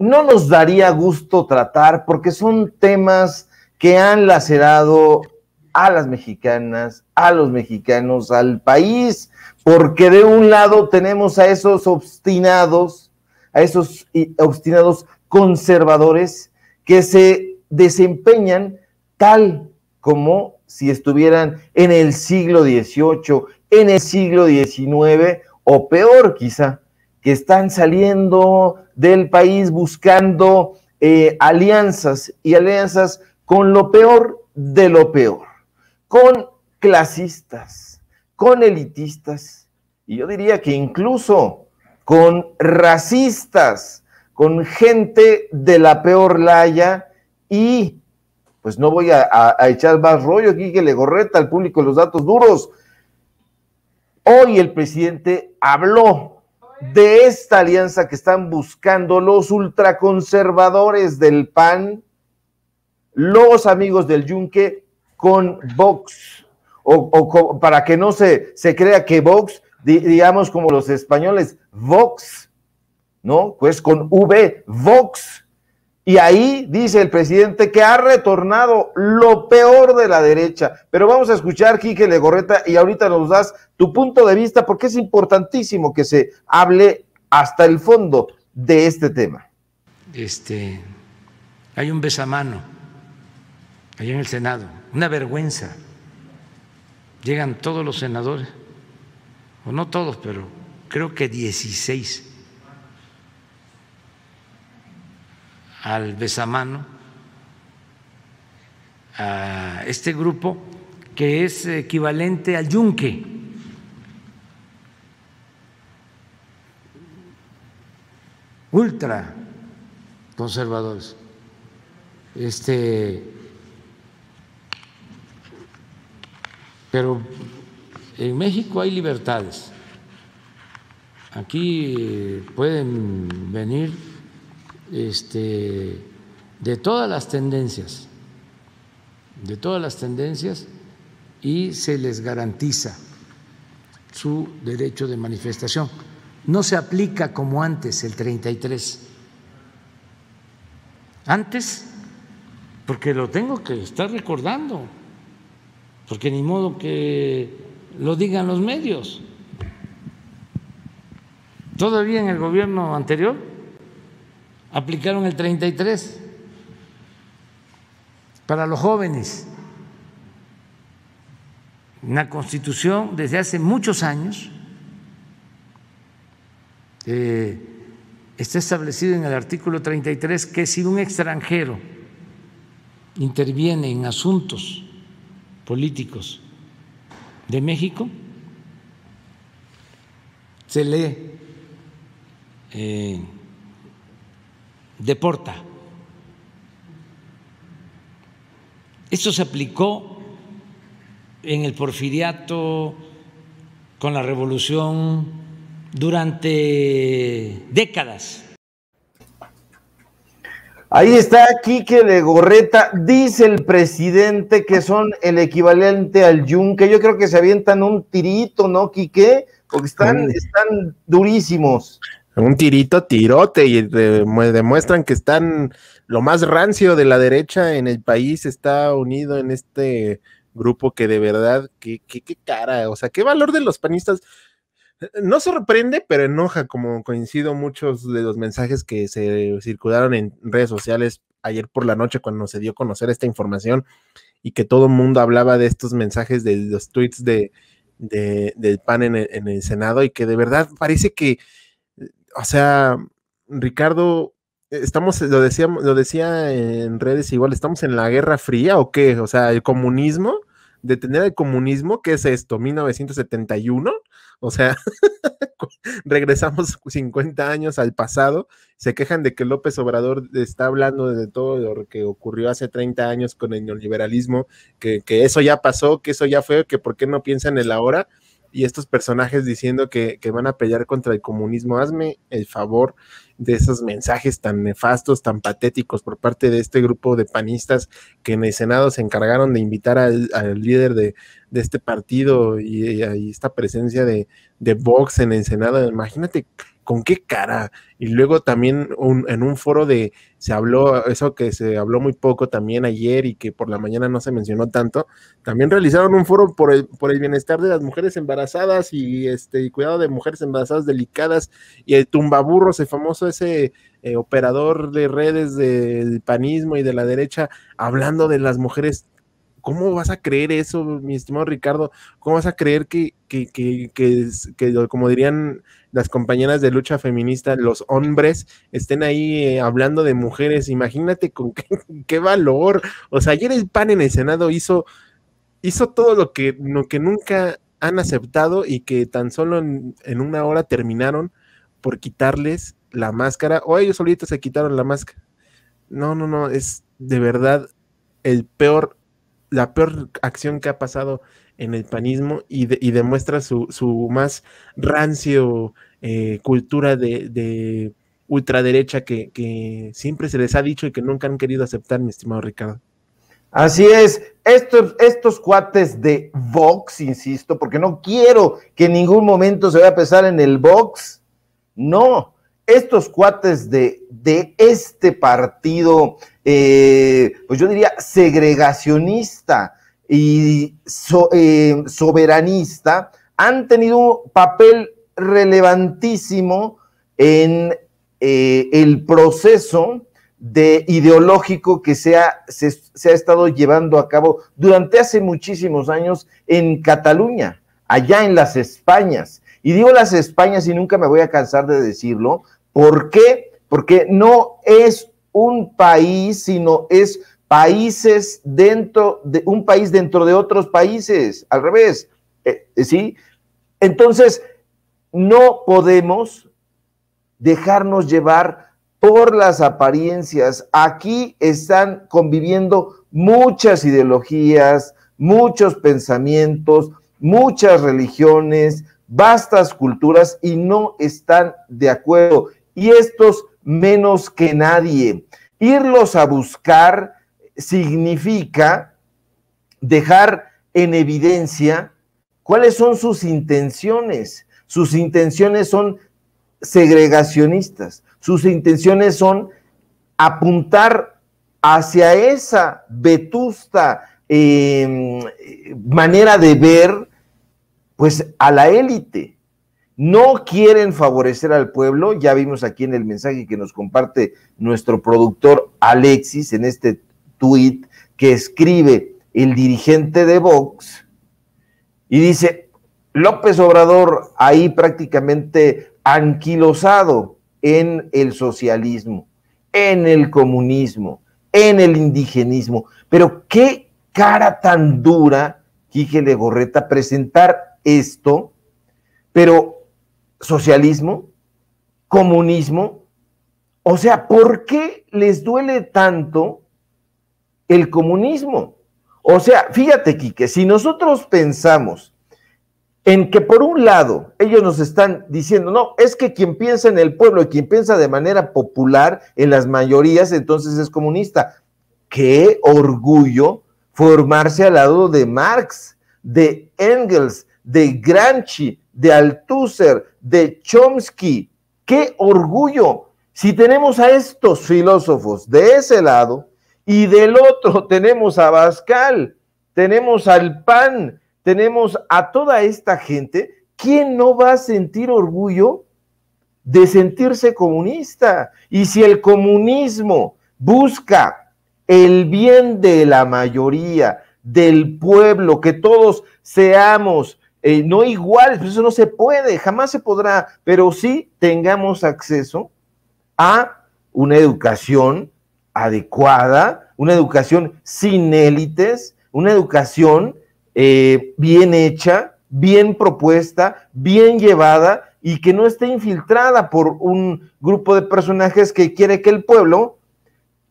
no nos daría gusto tratar porque son temas que han lacerado a las mexicanas, a los mexicanos, al país, porque de un lado tenemos a esos obstinados, a esos obstinados conservadores que se desempeñan tal como si estuvieran en el siglo XVIII, en el siglo XIX o peor quizá que están saliendo del país buscando eh, alianzas y alianzas con lo peor de lo peor, con clasistas, con elitistas y yo diría que incluso con racistas, con gente de la peor laya y pues no voy a, a echar más rollo aquí que le gorreta al público los datos duros. Hoy el presidente habló de esta alianza que están buscando los ultraconservadores del PAN, los amigos del Yunque con Vox, o, para que no se, se crea que Vox, digamos como los españoles, Vox, ¿no? Pues con V, Vox y ahí dice el presidente que ha retornado lo peor de la derecha. Pero vamos a escuchar, Quique Legorreta, y ahorita nos das tu punto de vista, porque es importantísimo que se hable hasta el fondo de este tema. Este, hay un besamano allá en el Senado, una vergüenza. Llegan todos los senadores, o no todos, pero creo que 16 al Besamano, a este grupo que es equivalente al yunque. ultra conservadores. Este, pero en México hay libertades. Aquí pueden venir este, de todas las tendencias, de todas las tendencias, y se les garantiza su derecho de manifestación. No se aplica como antes el 33. Antes, porque lo tengo que estar recordando, porque ni modo que lo digan los medios. Todavía en el gobierno anterior aplicaron el 33 para los jóvenes. La constitución desde hace muchos años eh, está establecido en el artículo 33 que si un extranjero interviene en asuntos políticos de México, se le eh, deporta. Esto se aplicó en el porfiriato, con la revolución, durante décadas. Ahí está Quique de Gorreta. Dice el presidente que son el equivalente al yunque. Yo creo que se avientan un tirito, ¿no, Quique? Porque están, mm. están durísimos un tirito, tirote, y demuestran que están lo más rancio de la derecha en el país, está unido en este grupo que de verdad, qué, cara, o sea, qué valor de los panistas. No sorprende, pero enoja, como coincido muchos de los mensajes que se circularon en redes sociales ayer por la noche cuando se dio a conocer esta información y que todo el mundo hablaba de estos mensajes, de los tweets de, del PAN en el Senado y que de verdad parece que o sea, Ricardo, estamos, lo decíamos, lo decía en redes igual, ¿estamos en la Guerra Fría o qué? O sea, el comunismo, detener el comunismo, ¿qué es esto? 1971, o sea, regresamos 50 años al pasado, se quejan de que López Obrador está hablando de todo lo que ocurrió hace 30 años con el neoliberalismo, que, que eso ya pasó, que eso ya fue, que por qué no piensan en el ahora y estos personajes diciendo que, van a pelear contra el comunismo. Hazme el favor de esos mensajes tan nefastos, tan patéticos por parte de este grupo de panistas que en el Senado se encargaron de invitar al, líder de, este partido y, esta presencia de, de, Vox en el Senado. Imagínate con qué cara. Y luego también en un foro de, se habló, eso que se habló muy poco también ayer y que por la mañana no se mencionó tanto, también realizaron un foro por el, por el bienestar de las mujeres embarazadas y este cuidado de mujeres embarazadas delicadas y el tumbaburros, el famoso ese eh, operador de redes del panismo y de la derecha hablando de las mujeres. ¿Cómo vas a creer eso, mi estimado Ricardo? ¿Cómo vas a creer que, como dirían las compañeras de lucha feminista, los hombres estén ahí eh, hablando de mujeres? Imagínate con qué, valor. O sea, ayer el PAN en el Senado hizo, hizo todo lo que, lo que nunca han aceptado y que tan solo en una hora terminaron por quitarles la máscara o ellos solitos se quitaron la máscara. No, no, no, es de verdad el peor, la peor acción que ha pasado en el panismo y, demuestra su, su, más rancio eh, cultura de, ultraderecha que, siempre se les ha dicho y que nunca han querido aceptar, mi estimado Ricardo. Así es, estos, estos cuates de Vox, insisto, porque no quiero que en ningún momento se vaya a pesar en el Vox, no, estos cuates de, este partido, eh, pues yo diría segregacionista y eh, soberanista, han tenido un papel relevantísimo en eh, el proceso de ideológico que se se ha estado llevando a cabo durante hace muchísimos años en Cataluña, allá en las Españas. Y digo las Españas y nunca me voy a cansar de decirlo, ¿Por qué? Porque no es un país, sino es países dentro de un país dentro de otros países, al revés, eh, eh, ¿sí? Entonces, no podemos dejarnos llevar por las apariencias. Aquí están conviviendo muchas ideologías, muchos pensamientos, muchas religiones, vastas culturas y no están de acuerdo y estos menos que nadie. Irlos a buscar significa dejar en evidencia cuáles son sus intenciones. Sus intenciones son segregacionistas, sus intenciones son apuntar hacia esa vetusta em, manera de ver, pues a la élite, no quieren favorecer al pueblo, ya vimos aquí en el mensaje que nos comparte nuestro productor Alexis en este tuit que escribe el dirigente de Vox y dice, López Obrador ahí prácticamente anquilosado en el socialismo, en el comunismo, en el indigenismo. Pero qué cara tan dura, Quique Gorreta presentar esto, pero socialismo, comunismo. O sea, ¿por qué les duele tanto el comunismo? O sea, fíjate, Quique, si nosotros pensamos en que por un lado ellos nos están diciendo, no, es que quien piensa en el pueblo y quien piensa de manera popular en las mayorías, entonces es comunista. Qué orgullo formarse al lado de Marx, de Engels, de Granchi, de Althusser, de Chomsky. ¡Qué orgullo! Si tenemos a estos filósofos de ese lado y del otro tenemos a Bascal, tenemos al PAN, tenemos a toda esta gente, ¿quién no va a sentir orgullo de sentirse comunista? Y si el comunismo busca el bien de la mayoría, del pueblo, que todos seamos eh, no igual, pues eso no se puede, jamás se podrá, pero sí tengamos acceso a una educación adecuada, una educación sin élites, una educación eh, bien hecha, bien propuesta, bien llevada y que no esté infiltrada por un grupo de personajes que quiere que el pueblo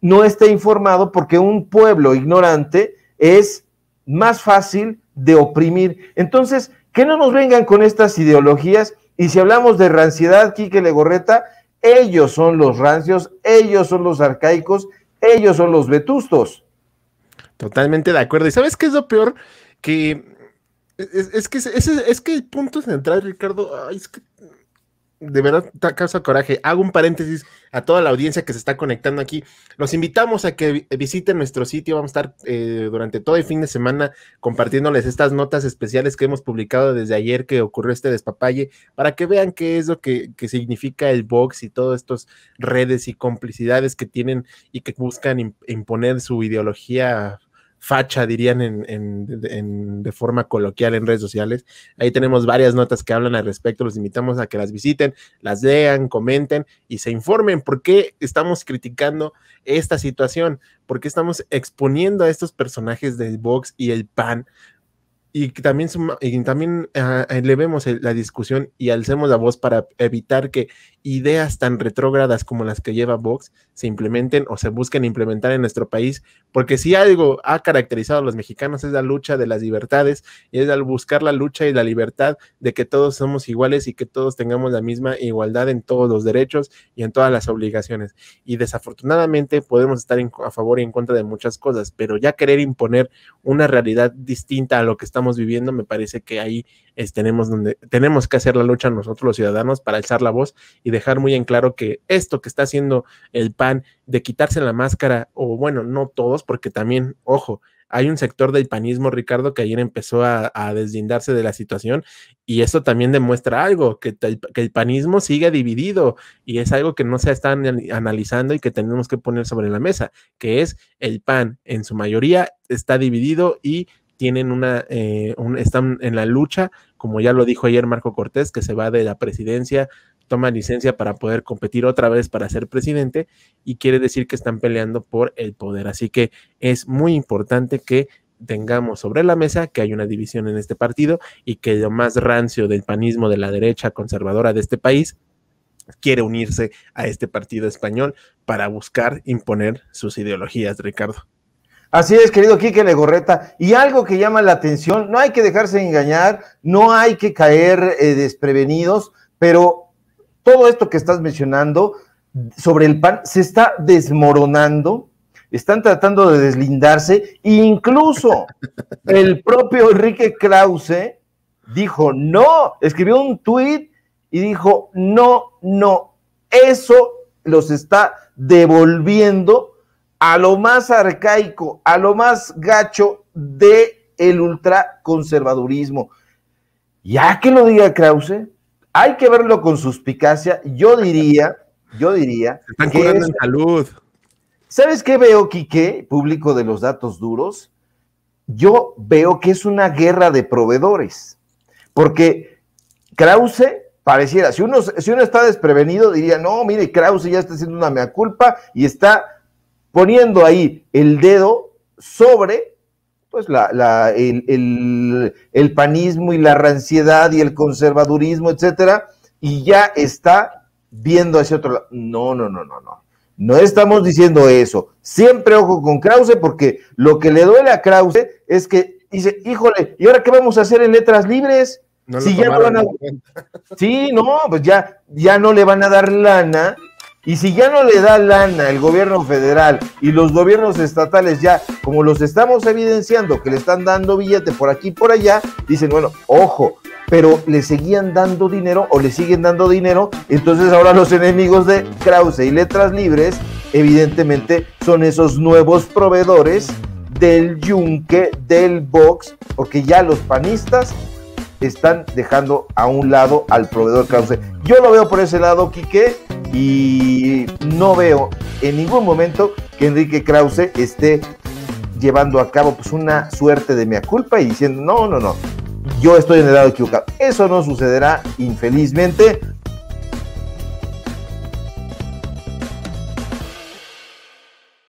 no esté informado porque un pueblo ignorante es más fácil de oprimir. Entonces, que no nos vengan con estas ideologías y si hablamos de ranciedad, Quique Legorreta, ellos son los rancios, ellos son los arcaicos, ellos son los vetustos. Totalmente de acuerdo. ¿Y sabes qué es lo peor? Que es, que, es, es, que el punto central, Ricardo, es que de verdad causa coraje. Hago un paréntesis a toda la audiencia que se está conectando aquí. Los invitamos a que visiten nuestro sitio. Vamos a estar eh, durante todo el fin de semana compartiéndoles estas notas especiales que hemos publicado desde ayer que ocurrió este despapalle para que vean qué es lo que, que significa el box y todas estas redes y complicidades que tienen y que buscan imponer su ideología facha, dirían en, de forma coloquial en redes sociales. Ahí tenemos varias notas que hablan al respecto. Los invitamos a que las visiten, las lean, comenten y se informen por qué estamos criticando esta situación, por qué estamos exponiendo a estos personajes de Vox y el pan. Y también, también ah, elevemos la discusión y alcemos la voz para evitar que ideas tan retrógradas como las que lleva Vox se implementen o se busquen implementar en nuestro país porque si algo ha caracterizado a los mexicanos es la lucha de las libertades y es al buscar la lucha y la libertad de que todos somos iguales y que todos tengamos la misma igualdad en todos los derechos y en todas las obligaciones. Y desafortunadamente podemos estar a favor y en contra de muchas cosas, pero ya querer imponer una realidad distinta a lo que estamos viviendo me parece que ahí tenemos, donde, tenemos que hacer la lucha nosotros los ciudadanos para alzar la voz y dejar muy en claro que esto que está haciendo el PAN de quitarse la máscara, o bueno, no todos, porque también, ojo, hay un sector del panismo, Ricardo, que ayer empezó a, deslindarse de la situación y eso también demuestra algo, que, que, el panismo sigue dividido y es algo que no se está analizando y que tenemos que poner sobre la mesa, que es el pan en su mayoría está dividido y tienen una, eh, están en la lucha, como ya lo dijo ayer Marco Cortés, que se va de la presidencia, toma licencia para poder competir otra vez para ser presidente y quiere decir que están peleando por el poder. Así que es muy importante que tengamos sobre la mesa que hay una división en este partido y que lo más rancio del panismo de la derecha conservadora de este país quiere unirse a este partido español para buscar imponer sus ideologías, Ricardo. Así es, querido Quique Legorreta. Y algo que llama la atención, no hay que dejarse engañar, no hay que caer eh, desprevenidos, pero todo esto que estás mencionando sobre el PAN se está desmoronando, están tratando de deslindarse, incluso el propio Enrique Krause dijo, no, escribió un tuit y dijo, no, no, eso los está devolviendo a lo más arcaico, a lo más gacho de el ultraconservadurismo. Ya que lo diga Krause, hay que verlo con suspicacia. Yo diría, yo diría. están en salud. ¿Sabes qué veo, Quique, público de los datos duros? Yo veo que es una guerra de proveedores. Porque Krause pareciera, si uno, si uno está desprevenido, diría, no, mire, Krause ya está haciendo una mea culpa y está poniendo ahí el dedo sobre pues la, el, panismo y la ranciedad y el conservadurismo, etcétera, y ya está viendo hacia otro lado. No, no, no, no, no. No estamos diciendo eso. Siempre ojo con Krause, porque lo que le duele a Krause es que dice, híjole, ¿y ahora qué vamos a hacer en letras libres? si van a... Sí, no, pues ya, ya no le van a dar lana y si ya no le da lana el gobierno federal y los gobiernos estatales ya, como los estamos evidenciando, que le están dando billete por aquí y por allá, dicen, bueno, ojo, pero le seguían dando dinero o le siguen dando dinero, entonces ahora los enemigos de Krause y Letras Libres, evidentemente, son esos nuevos proveedores del yunque, del box, porque ya los panistas están dejando a un lado al proveedor Krause. Yo lo veo por ese lado, Quique, y no veo en ningún momento que Enrique Krause esté llevando a cabo pues una suerte de mea culpa y diciendo no, no, no, yo estoy en el lado equivocado. Eso no sucederá infelizmente